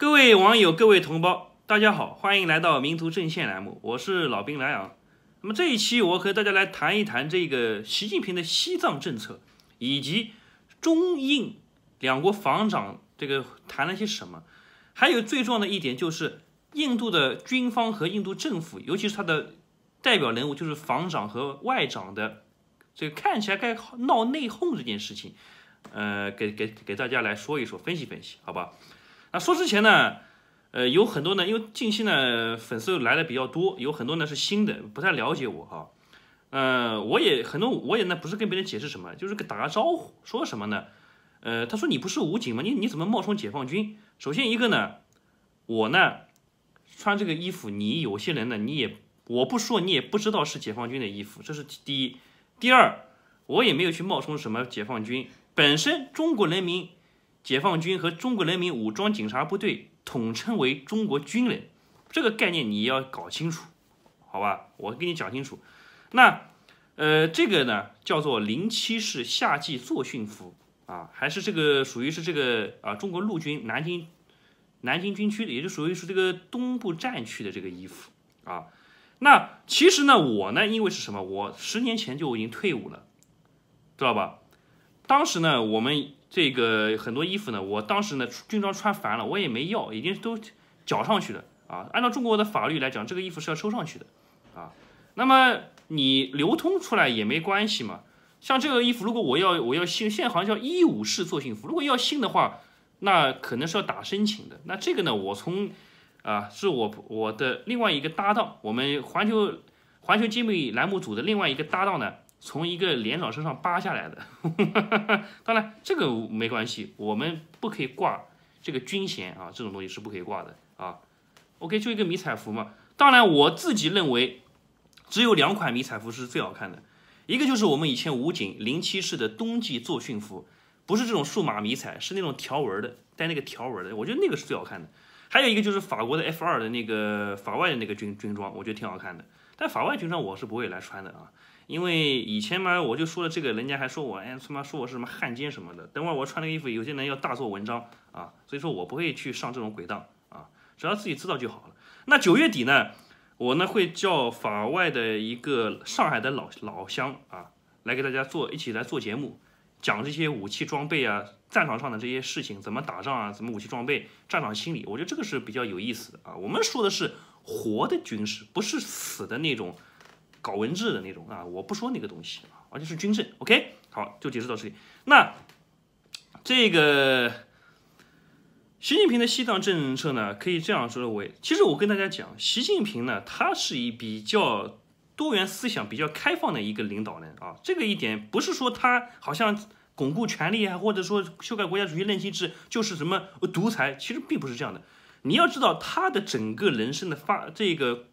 各位网友，各位同胞，大家好，欢迎来到民族阵线》栏目，我是老兵莱昂。那么这一期我和大家来谈一谈这个习近平的西藏政策，以及中印两国防长这个谈了些什么，还有最重要的一点就是印度的军方和印度政府，尤其是他的代表人物就是防长和外长的，这个看起来该闹内讧这件事情，呃，给给给大家来说一说，分析分析，好吧？那说之前呢，呃，有很多呢，因为近期呢粉丝来的比较多，有很多呢是新的，不太了解我哈。呃，我也很多，我也呢不是跟别人解释什么，就是个打个招呼。说什么呢？呃，他说你不是武警吗？你你怎么冒充解放军？首先一个呢，我呢穿这个衣服，你有些人呢你也我不说你也不知道是解放军的衣服，这是第一。第二，我也没有去冒充什么解放军，本身中国人民。解放军和中国人民武装警察部队统称为中国军人，这个概念你要搞清楚，好吧？我给你讲清楚。那，呃，这个呢叫做零七式夏季作训服啊，还是这个属于是这个啊中国陆军南京南京军区的，也就属于是这个东部战区的这个衣服啊。那其实呢，我呢因为是什么？我十年前就已经退伍了，知道吧？当时呢，我们。这个很多衣服呢，我当时呢军装穿烦了，我也没要，已经都缴上去了啊。按照中国的法律来讲，这个衣服是要收上去的啊。那么你流通出来也没关系嘛。像这个衣服，如果我要我要新，现在好像叫一五式做训服，如果要新的话，那可能是要打申请的。那这个呢，我从啊，是我我的另外一个搭档，我们环球环球揭秘栏目组的另外一个搭档呢。从一个连长身上扒下来的，当然这个没关系，我们不可以挂这个军衔啊，这种东西是不可以挂的啊。OK，就一个迷彩服嘛。当然我自己认为，只有两款迷彩服是最好看的，一个就是我们以前武警零七式的冬季作训服，不是这种数码迷彩，是那种条纹的，带那个条纹的，我觉得那个是最好看的。还有一个就是法国的 F 二的那个法外的那个军军装，我觉得挺好看的。在法外军常我是不会来穿的啊，因为以前嘛我就说了这个，人家还说我，哎他妈说我是什么汉奸什么的。等会儿我穿那个衣服，有些人要大做文章啊，所以说我不会去上这种鬼当啊，只要自己知道就好了。那九月底呢，我呢会叫法外的一个上海的老老乡啊来给大家做一起来做节目，讲这些武器装备啊，战场上的这些事情，怎么打仗啊，怎么武器装备，战场心理，我觉得这个是比较有意思的啊。我们说的是。活的军事，不是死的那种，搞文治的那种啊！我不说那个东西，而且是军政。OK，好，就解释到这里。那这个习近平的西藏政策呢，可以这样说为：其实我跟大家讲，习近平呢，他是以比较多元思想、比较开放的一个领导人啊。这个一点不是说他好像巩固权力啊，或者说修改国家主席任期制，就是什么独裁，其实并不是这样的。你要知道他的整个人生的发这个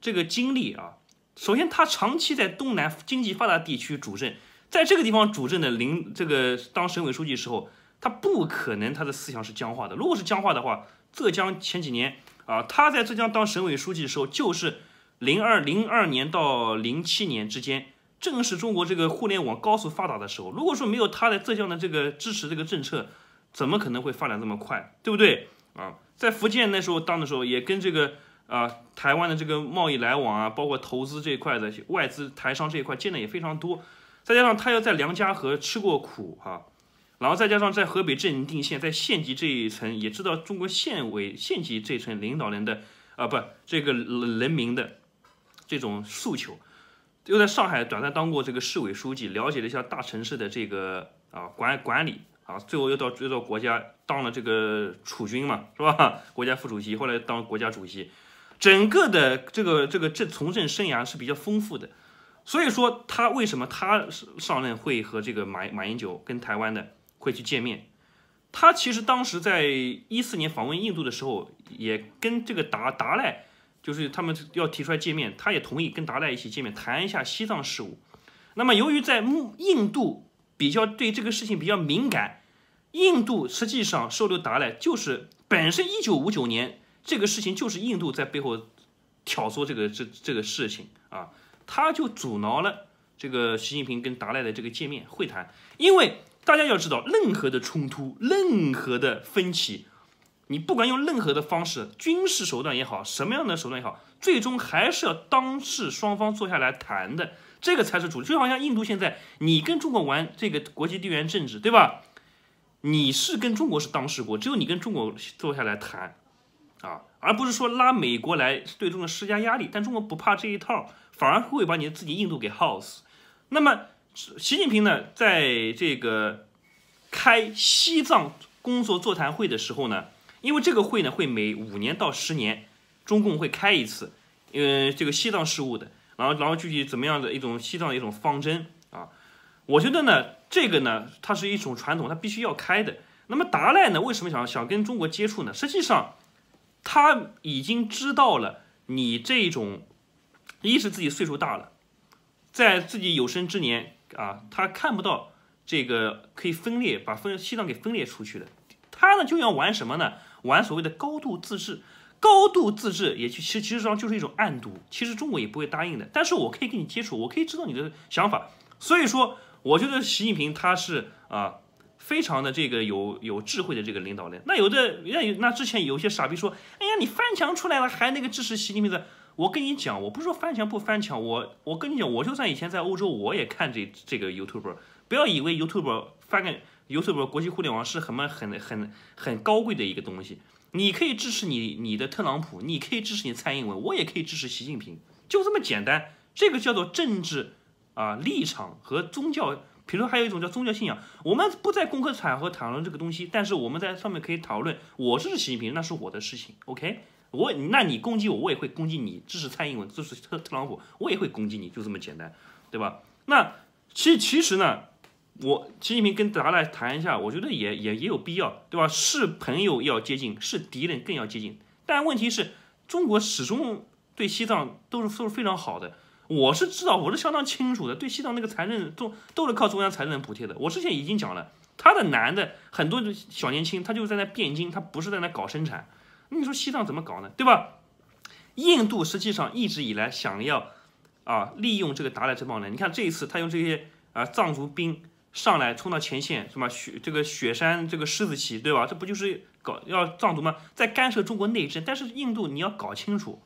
这个经历啊，首先他长期在东南经济发达地区主政，在这个地方主政的领这个当省委书记时候，他不可能他的思想是僵化的。如果是僵化的话，浙江前几年啊，他在浙江当省委书记的时候，就是零二零二年到零七年之间，正是中国这个互联网高速发达的时候。如果说没有他在浙江的这个支持这个政策，怎么可能会发展这么快，对不对啊？在福建那时候当的时候，也跟这个啊台湾的这个贸易来往啊，包括投资这一块的外资台商这一块见的也非常多。再加上他要在梁家河吃过苦哈，然后再加上在河北正定县，在县级这一层也知道中国县委县级这层领导人的啊，不这个人民的这种诉求，又在上海短暂当过这个市委书记，了解了一下大城市的这个啊管管理。啊，最后又到又到国家当了这个储君嘛，是吧？国家副主席，后来当国家主席，整个的这个这个这从政生涯是比较丰富的。所以说他为什么他上任会和这个马马英九跟台湾的会去见面？他其实当时在一四年访问印度的时候，也跟这个达达赖，就是他们要提出来见面，他也同意跟达赖一起见面谈一下西藏事务。那么由于在印度比较对这个事情比较敏感。印度实际上收留达赖，就是本身一九五九年这个事情，就是印度在背后挑唆这个这这个事情啊，他就阻挠了这个习近平跟达赖的这个见面会谈。因为大家要知道，任何的冲突，任何的分歧，你不管用任何的方式，军事手段也好，什么样的手段也好，最终还是要当事双方坐下来谈的，这个才是主就好像印度现在，你跟中国玩这个国际地缘政治，对吧？你是跟中国是当事国，只有你跟中国坐下来谈，啊，而不是说拉美国来对中国施加压力。但中国不怕这一套，反而会把你自己印度给耗死。那么，习近平呢，在这个开西藏工作座谈会的时候呢，因为这个会呢会每五年到十年中共会开一次，嗯，这个西藏事务的，然后然后具体怎么样的一种西藏的一种方针啊。我觉得呢，这个呢，它是一种传统，它必须要开的。那么达赖呢，为什么想想跟中国接触呢？实际上，他已经知道了你这种，一是自己岁数大了，在自己有生之年啊，他看不到这个可以分裂把分西藏给分裂出去的。他呢就要玩什么呢？玩所谓的高度自治。高度自治也其实其实上就是一种暗赌，其实中国也不会答应的。但是我可以跟你接触，我可以知道你的想法。所以说。我觉得习近平他是啊，非常的这个有有智慧的这个领导人。那有的那那之前有些傻逼说，哎呀，你翻墙出来了还那个支持习近平的？我跟你讲，我不是说翻墙不翻墙，我我跟你讲，我就算以前在欧洲，我也看这这个 YouTube。不要以为 YouTube 翻个 YouTube 国际互联网是什么很很很高贵的一个东西。你可以支持你你的特朗普，你可以支持你蔡英文，我也可以支持习近平，就这么简单。这个叫做政治。啊，立场和宗教，比如还有一种叫宗教信仰，我们不在公开场合讨论这个东西，但是我们在上面可以讨论。我支持习近平，那是我的事情，OK？我那你攻击我，我也会攻击你。支持蔡英文，支持特特朗普，我也会攻击你，就这么简单，对吧？那其其实呢，我习近平跟家来谈一下，我觉得也也也有必要，对吧？是朋友要接近，是敌人更要接近。但问题是，中国始终对西藏都是都是非常好的。我是知道，我是相当清楚的。对西藏那个财政都都是靠中央财政补贴的。我之前已经讲了，他的男的很多小年轻，他就在那汴京，他不是在那搞生产。你说西藏怎么搞呢？对吧？印度实际上一直以来想要啊利用这个达赖这帮人。你看这一次他用这些啊藏族兵上来冲到前线，什么雪这个雪山这个狮子旗，对吧？这不就是搞要藏族吗？在干涉中国内政。但是印度你要搞清楚。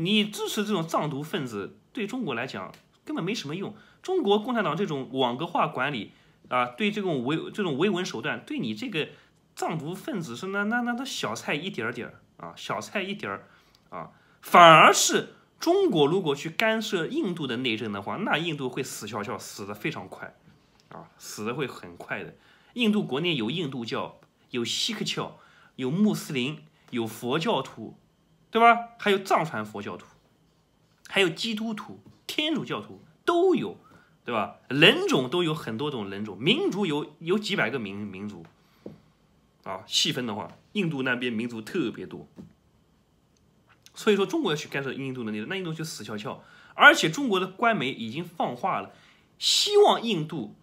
你支持这种藏独分子，对中国来讲根本没什么用。中国共产党这种网格化管理啊，对这种维这种维稳手段，对你这个藏独分子是那那那都小菜一碟儿点儿啊，小菜一碟儿啊。反而是中国如果去干涉印度的内政的话，那印度会死翘翘，死的非常快啊，死的会很快的。印度国内有印度教，有锡克教，有穆斯林，有佛教徒。对吧？还有藏传佛教徒，还有基督徒、天主教徒都有，对吧？人种都有很多种人种，民族有有几百个民民族，啊，细分的话，印度那边民族特别多。所以说，中国要去干涉印度的内那印度就死翘翘。而且，中国的官媒已经放话了，希望印度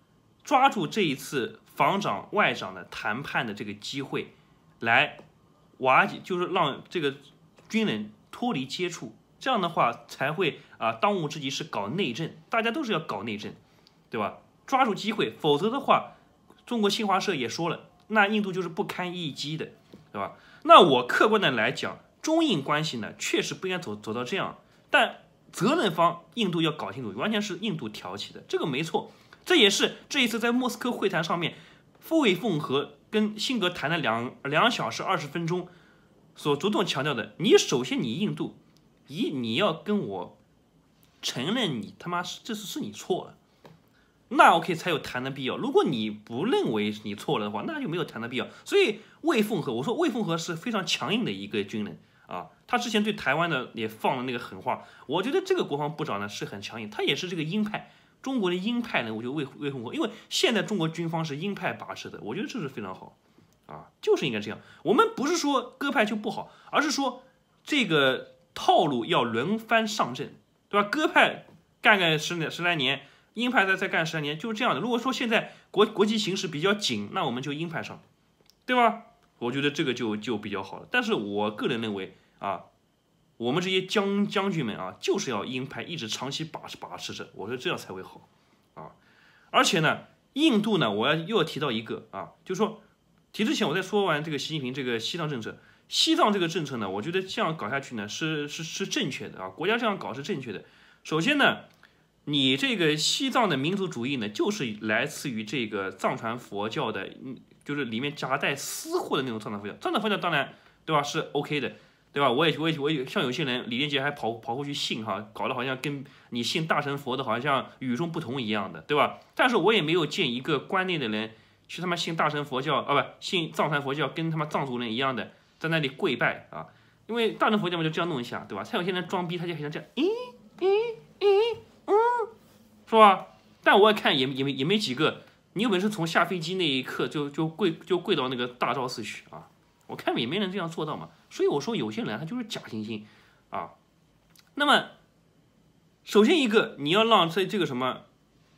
抓住这一次防长、外长的谈判的这个机会，来瓦解，就是让这个。军人脱离接触，这样的话才会啊，当务之急是搞内政，大家都是要搞内政，对吧？抓住机会，否则的话，中国新华社也说了，那印度就是不堪一击的，对吧？那我客观的来讲，中印关系呢确实不应该走走到这样，但责任方印度要搞清楚，完全是印度挑起的，这个没错，这也是这一次在莫斯科会谈上面，傅卫凤和跟辛格谈了两两小时二十分钟。所主动强调的，你首先你印度，你你要跟我承认你他妈是这次是你错了，那 OK 才有谈的必要。如果你不认为你错了的话，那就没有谈的必要。所以魏凤和，我说魏凤和是非常强硬的一个军人啊，他之前对台湾的也放了那个狠话。我觉得这个国防部长呢是很强硬，他也是这个鹰派。中国的鹰派呢，我觉得魏魏凤和，因为现在中国军方是鹰派把持的，我觉得这是非常好。啊，就是应该这样。我们不是说鸽派就不好，而是说这个套路要轮番上阵，对吧？鸽派干个十来十来年，鹰派再再干十来年，就是这样的。如果说现在国国际形势比较紧，那我们就鹰派上，对吧？我觉得这个就就比较好了。但是我个人认为啊，我们这些将将军们啊，就是要鹰派一直长期把持把持着，我说这样才会好啊。而且呢，印度呢，我要又要提到一个啊，就说。提之前，我再说完这个习近平这个西藏政策。西藏这个政策呢，我觉得这样搞下去呢，是是是正确的啊。国家这样搞是正确的。首先呢，你这个西藏的民族主义呢，就是来自于这个藏传佛教的，嗯，就是里面夹带私货的那种藏传佛教。藏传佛教当然对吧是 OK 的，对吧？我也我也我也像有些人，李连杰还跑跑过去信哈，搞得好像跟你信大乘佛的，好像与众不同一样的，对吧？但是我也没有见一个关内的人。去他妈信大乘佛教啊，不信藏传佛教，跟他妈藏族人一样的，在那里跪拜啊！因为大乘佛教嘛，就这样弄一下，对吧？蔡有先生装逼，他就很像这样，咦咦咦，嗯，是吧？但我也看也也没也没几个，你有本事从下飞机那一刻就就跪就跪到那个大昭寺去啊！我看也没人这样做到嘛。所以我说有些人他就是假惺惺啊。那么，首先一个你要让这这个什么？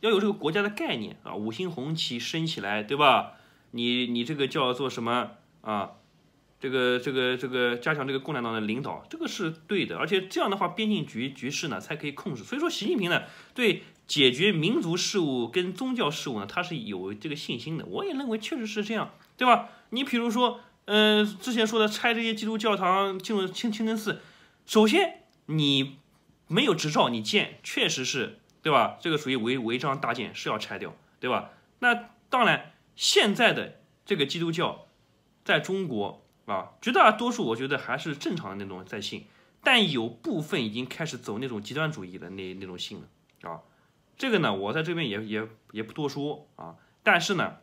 要有这个国家的概念啊，五星红旗升起来，对吧？你你这个叫做什么啊？这个这个这个加强这个共产党的领导，这个是对的。而且这样的话，边境局局势呢才可以控制。所以说，习近平呢对解决民族事务跟宗教事务呢他是有这个信心的。我也认为确实是这样，对吧？你比如说，嗯，之前说的拆这些基督教堂、进入清清真寺，首先你没有执照，你建确实是。对吧？这个属于违违章搭建，是要拆掉，对吧？那当然，现在的这个基督教在中国啊，绝大多数我觉得还是正常的那种在信，但有部分已经开始走那种极端主义的那那种信了啊。这个呢，我在这边也也也不多说啊。但是呢，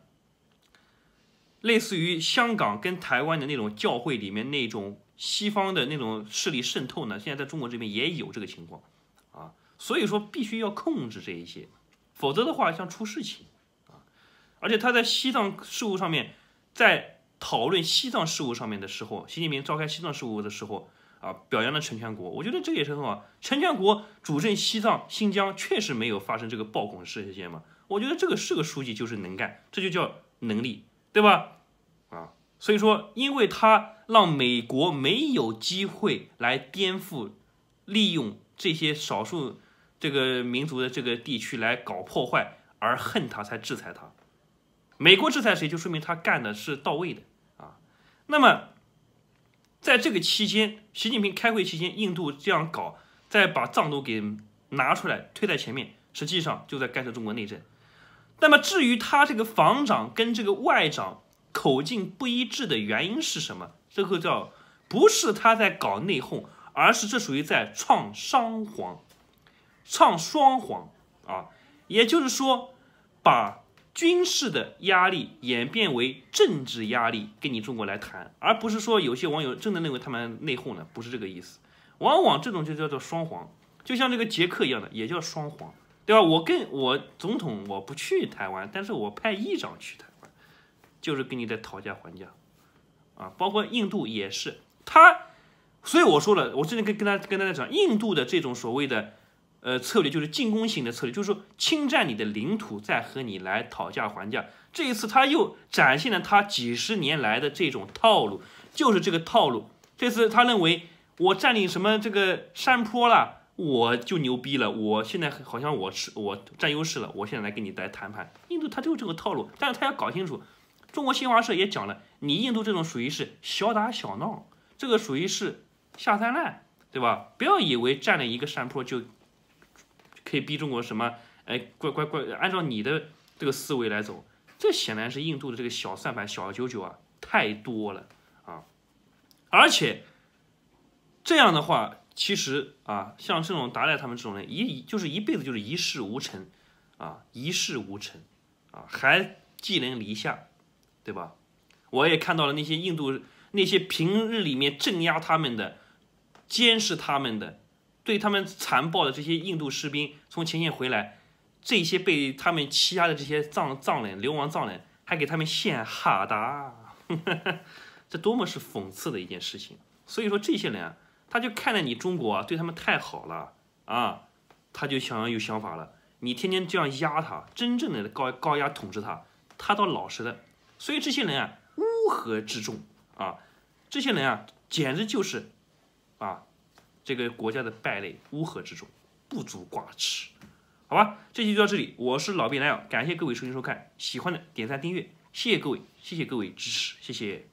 类似于香港跟台湾的那种教会里面那种西方的那种势力渗透呢，现在在中国这边也有这个情况。所以说必须要控制这一些，否则的话像出事情啊！而且他在西藏事务上面，在讨论西藏事务上面的时候，习近平召开西藏事务的时候啊，表扬了陈全国，我觉得这也是很好。陈全国主政西藏、新疆确实没有发生这个暴恐事件嘛？我觉得这个是个书记就是能干，这就叫能力，对吧？啊，所以说，因为他让美国没有机会来颠覆、利用这些少数。这个民族的这个地区来搞破坏，而恨他才制裁他。美国制裁谁，就说明他干的是到位的啊。那么，在这个期间，习近平开会期间，印度这样搞，再把藏独给拿出来推在前面，实际上就在干涉中国内政。那么，至于他这个防长跟这个外长口径不一致的原因是什么？这个叫不是他在搞内讧，而是这属于在创伤簧。唱双簧啊，也就是说，把军事的压力演变为政治压力，跟你中国来谈，而不是说有些网友真的认为他们内讧呢，不是这个意思。往往这种就叫做双簧，就像这个杰克一样的，也叫双簧，对吧？我跟我总统我不去台湾，但是我派议长去台湾，就是跟你在讨价还价啊。包括印度也是他，所以我说了，我之前跟跟他跟他在讲印度的这种所谓的。呃，策略就是进攻型的策略，就是说侵占你的领土，再和你来讨价还价。这一次他又展现了他几十年来的这种套路，就是这个套路。这次他认为我占领什么这个山坡了，我就牛逼了，我现在好像我是我占优势了，我现在来跟你来谈判。印度他就是这个套路，但是他要搞清楚。中国新华社也讲了，你印度这种属于是小打小闹，这个属于是下三滥，对吧？不要以为占了一个山坡就。可以逼中国什么？哎，乖乖乖，按照你的这个思维来走，这显然是印度的这个小算盘、小九九啊，太多了啊！而且这样的话，其实啊，像这种达赖他们这种人，一就是一辈子就是一事无成啊，一事无成啊，还寄人篱下，对吧？我也看到了那些印度那些平日里面镇压他们的、监视他们的。对他们残暴的这些印度士兵从前线回来，这些被他们欺压的这些藏藏人流亡藏人，还给他们献哈达，这多么是讽刺的一件事情！所以说这些人啊，他就看着你中国对他们太好了啊，他就想要有想法了。你天天这样压他，真正的高高压统治他，他倒老实了。所以这些人啊，乌合之众啊，这些人啊，简直就是啊。这个国家的败类，乌合之众，不足挂齿，好吧，这期就到这里，我是老毕蓝鸟，感谢各位收听收看，喜欢的点赞订阅，谢谢各位，谢谢各位支持，谢谢。